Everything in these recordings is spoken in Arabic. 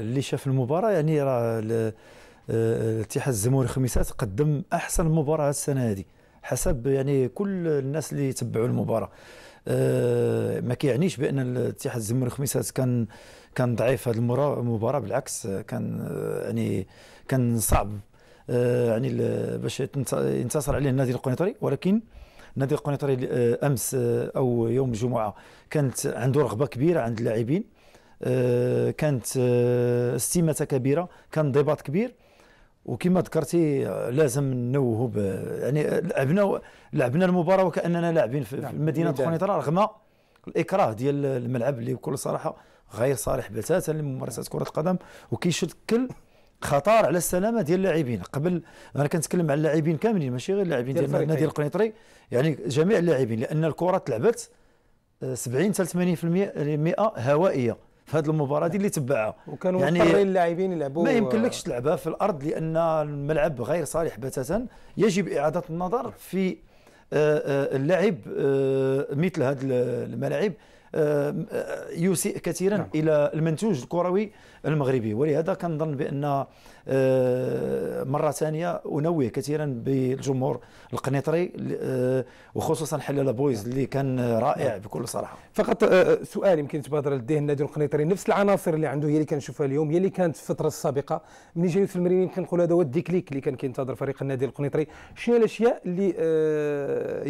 اللي شاف المباراه يعني راه آه، الاتحاد الزموري الخميسات قدم احسن مباراه السنه هذه حسب يعني كل الناس اللي تبعوا المباراه آه، ما كيعنيش بان الاتحاد الزموري الخميسات كان كان ضعيف هذه المباراه بالعكس كان آه، يعني كان صعب يعني باش ينتصر عليه النادي القنيطري ولكن النادي القنيطري امس او يوم الجمعه كانت عنده رغبه كبيره عند اللاعبين آه، كانت آه، استماته كبيره كان انضباط كبير وكما ذكرتي لازم ب... يعني لعبنا لعبنا المباراه وكاننا لاعبين في نعم. مدينه قنيطره رغم الاكراه ديال الملعب اللي بكل صراحه غير صالح بتاتا لممارسه نعم. كره القدم وكيشكل خطر على السلامه ديال اللاعبين قبل انا كنتكلم على اللاعبين كاملين ماشي غير اللاعبين ديال النادي أيوة. القنيطري يعني جميع اللاعبين لان الكره تلعبت 70 حتى 80% هوائيه في هذه المباراه دي اللي تبعها وكانوا يعني مضطرين اللاعبين يلعبوا ما يمكنلكش تلعبها في الارض لان الملعب غير صالح بتاتا يجب اعاده النظر في آه، آه، اللعب آه، مثل هذه الملاعب يسيء كثيرا نعم. الى المنتوج الكروي المغربي ولهذا كنظن بان مره ثانيه انوه كثيرا بالجمهور القنيطري وخصوصا حلال بويز نعم. اللي كان رائع نعم. بكل صراحه فقط سؤال يمكن تبادر للذهن النادي القنيطري نفس العناصر اللي عنده هي اللي كنشوفها اليوم هي اللي كانت في الفتره السابقه ملي جايو يوسف المريني يمكن نقول هذا هو الديكليك اللي كان كينتظر فريق النادي القنيطري شنو الاشياء اللي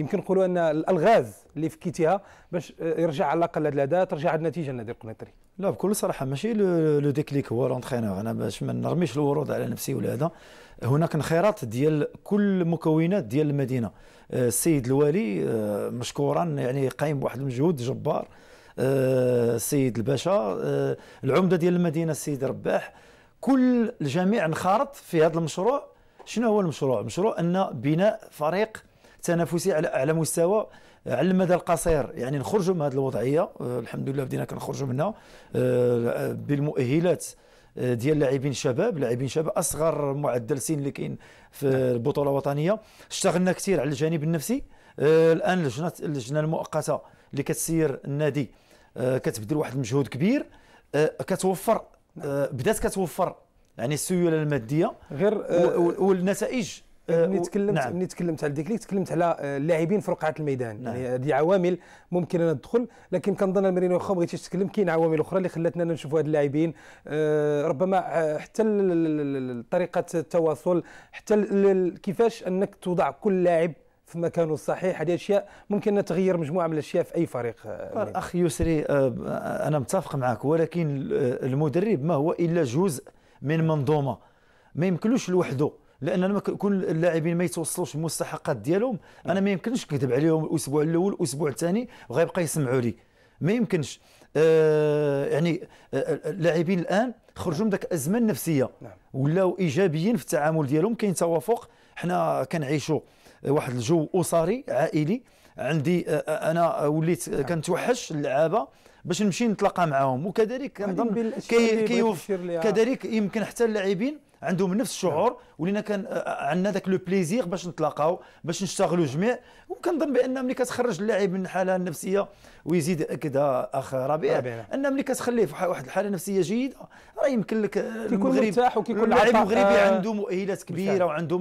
يمكن نقولوا ان الالغاز اللي فكيتيها باش يرجع على تقلد لدى ترجع النتيجه النادي القنيطري لا بكل صراحه ماشي لو ديكليك هو لونترينور انا باش ما نرميش الورود على نفسي ولا هذا هناك انخراط ديال كل المكونات ديال المدينه آه، السيد الوالي آه، مشكورا يعني قايم بواحد المجهود جبار آه، السيد الباشا العمده ديال المدينه السيد رباح كل الجميع انخرط في هذا المشروع شنو هو المشروع؟ المشروع ان بناء فريق تنافسي على اعلى مستوى على المدى القصير يعني نخرجوا من هذه الوضعيه آه، الحمد لله بدينا كنخرجوا منها آه، بالمؤهلات آه، ديال لاعبين شباب لاعبين شباب اصغر معدل سن اللي كاين في نعم. البطوله الوطنيه اشتغلنا كثير على الجانب النفسي الان اللجنه اللجنه المؤقته اللي كتسير النادي كتبذل واحد المجهود كبير كتوفر بدات كتوفر يعني السيوله الماديه غير والنتائج ملي آه، تكلمت نعم. ملي تكلمت على ديكليك تكلمت على آه، اللاعبين في رقعه الميدان نعم. يعني هذه عوامل ممكن انا ندخل لكن كنظن المرينو واخا بغيتي تتكلم كاين عوامل اخرى اللي خلاتنا نشوفوا هاد اللاعبين آه، ربما حتى طريقه التواصل حتى كيفاش انك توضع كل لاعب في مكانه الصحيح هذه اشياء ممكن تغير مجموعه من الاشياء في اي فريق اخ يسري انا متفق معك ولكن المدرب ما هو الا جزء من منظومه ما يمكنوش لوحده لان لما يكون اللاعبين ما يتوصلوش المستحقات ديالهم نعم. انا ما يمكنش نكذب عليهم الاسبوع الاول الاسبوع الثاني وغيبقى يسمعوا لي ما يمكنش آه يعني آه، آه، اللاعبين الان خرجوا من ذاك الازمه النفسيه نعم. ولاو ايجابيين في التعامل ديالهم كاين توافق حنا كنعيشوا واحد الجو اسري عائلي عندي آه، انا وليت نعم. كنتوحش اللعابه باش نمشي نتلاقى معاهم وكذلك كنظن كي كذلك يمكن حتى اللاعبين عندهم نفس الشعور نعم. ولينا كان آه، آه، عندنا ذاك لو بليزير باش نتلاقاو باش نشتغلوا جميع وكنظن بان ملي كتخرج اللاعب من الحاله النفسيه ويزيد اكد اخ ربيع ان ملي كتخليه في واحد الحاله نفسيه جيده راه يمكن لك المغرب كيكون مرتاح وكيكون اللاعب المغربي آه، عنده مؤهلات كبيره وعنده